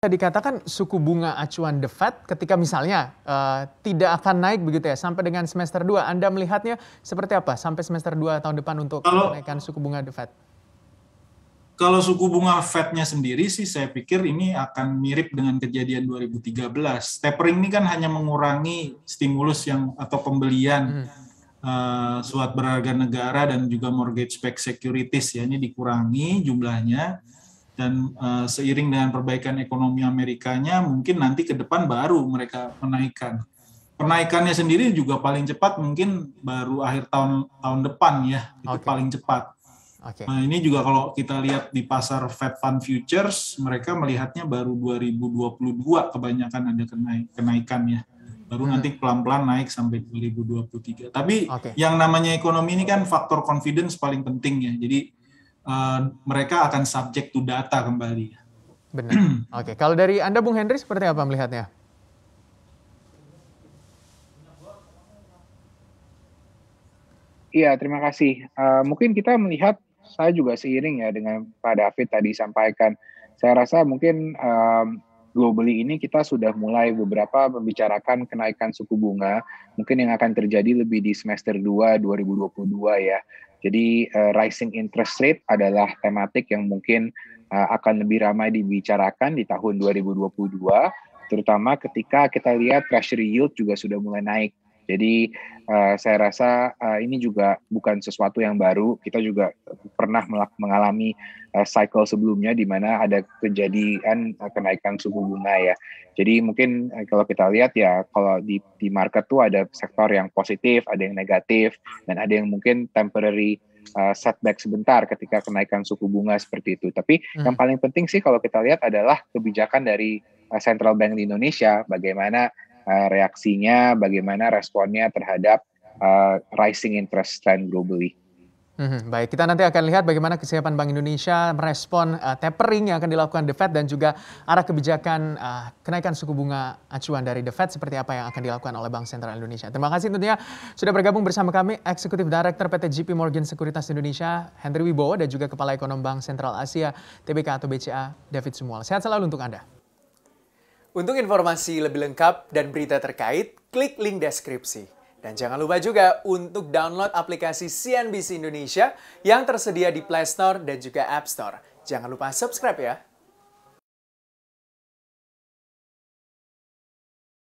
Bisa dikatakan suku bunga acuan The Fed ketika misalnya uh, tidak akan naik begitu ya sampai dengan semester 2. Anda melihatnya seperti apa sampai semester 2 tahun depan untuk kalau, kenaikan suku bunga The Fed? Kalau suku bunga Fed-nya sendiri sih saya pikir ini akan mirip dengan kejadian 2013. Tapering ini kan hanya mengurangi stimulus yang atau pembelian hmm. Uh, surat berharga negara dan juga mortgage backed securities ya ini dikurangi jumlahnya dan uh, seiring dengan perbaikan ekonomi Amerikanya mungkin nanti ke depan baru mereka menaikkan. Penaikannya sendiri juga paling cepat mungkin baru akhir tahun tahun depan ya, itu okay. paling cepat. Okay. Nah, ini juga kalau kita lihat di pasar Fed Fund Futures, mereka melihatnya baru 2022 kebanyakan ada kenaik, ya, Baru hmm. nanti pelan-pelan naik sampai 2023. Tapi okay. yang namanya ekonomi ini kan faktor confidence paling penting ya. Jadi Eh, mereka akan subjek to data kembali. Benar. Oke, kalau dari Anda Bung Henry seperti apa melihatnya? Iya, terima kasih. Uh, mungkin kita melihat saya juga seiring ya dengan Pak David tadi sampaikan. Saya rasa mungkin um, globally ini kita sudah mulai beberapa membicarakan kenaikan suku bunga mungkin yang akan terjadi lebih di semester 2 2022 ya. Jadi uh, rising interest rate adalah tematik yang mungkin uh, akan lebih ramai dibicarakan di tahun 2022, terutama ketika kita lihat treasury yield juga sudah mulai naik jadi uh, saya rasa uh, ini juga bukan sesuatu yang baru. Kita juga pernah mengalami uh, cycle sebelumnya di mana ada kejadian uh, kenaikan suku bunga ya. Jadi mungkin uh, kalau kita lihat ya kalau di di market tuh ada sektor yang positif, ada yang negatif, dan ada yang mungkin temporary uh, setback sebentar ketika kenaikan suku bunga seperti itu. Tapi hmm. yang paling penting sih kalau kita lihat adalah kebijakan dari central bank di Indonesia bagaimana Eh, reaksinya, bagaimana responnya terhadap uh, rising interest trend globally. Mhm, baik, kita nanti akan lihat bagaimana kesiapan Bank Indonesia merespon uh, tapering yang akan dilakukan The Fed dan juga arah kebijakan uh, kenaikan suku bunga acuan dari The Fed seperti apa yang akan dilakukan oleh Bank Sentral Indonesia. Terima kasih tentunya sudah bergabung bersama kami Eksekutif Director PT JP Morgan Sekuritas Indonesia Henry Wibowo dan juga Kepala Ekonom Bank Sentral Asia TBK atau BCA David Sumual. Sehat selalu untuk Anda. Untuk informasi lebih lengkap dan berita terkait, klik link deskripsi. Dan jangan lupa juga untuk download aplikasi CNBC Indonesia yang tersedia di Play Store dan juga App Store. Jangan lupa subscribe ya.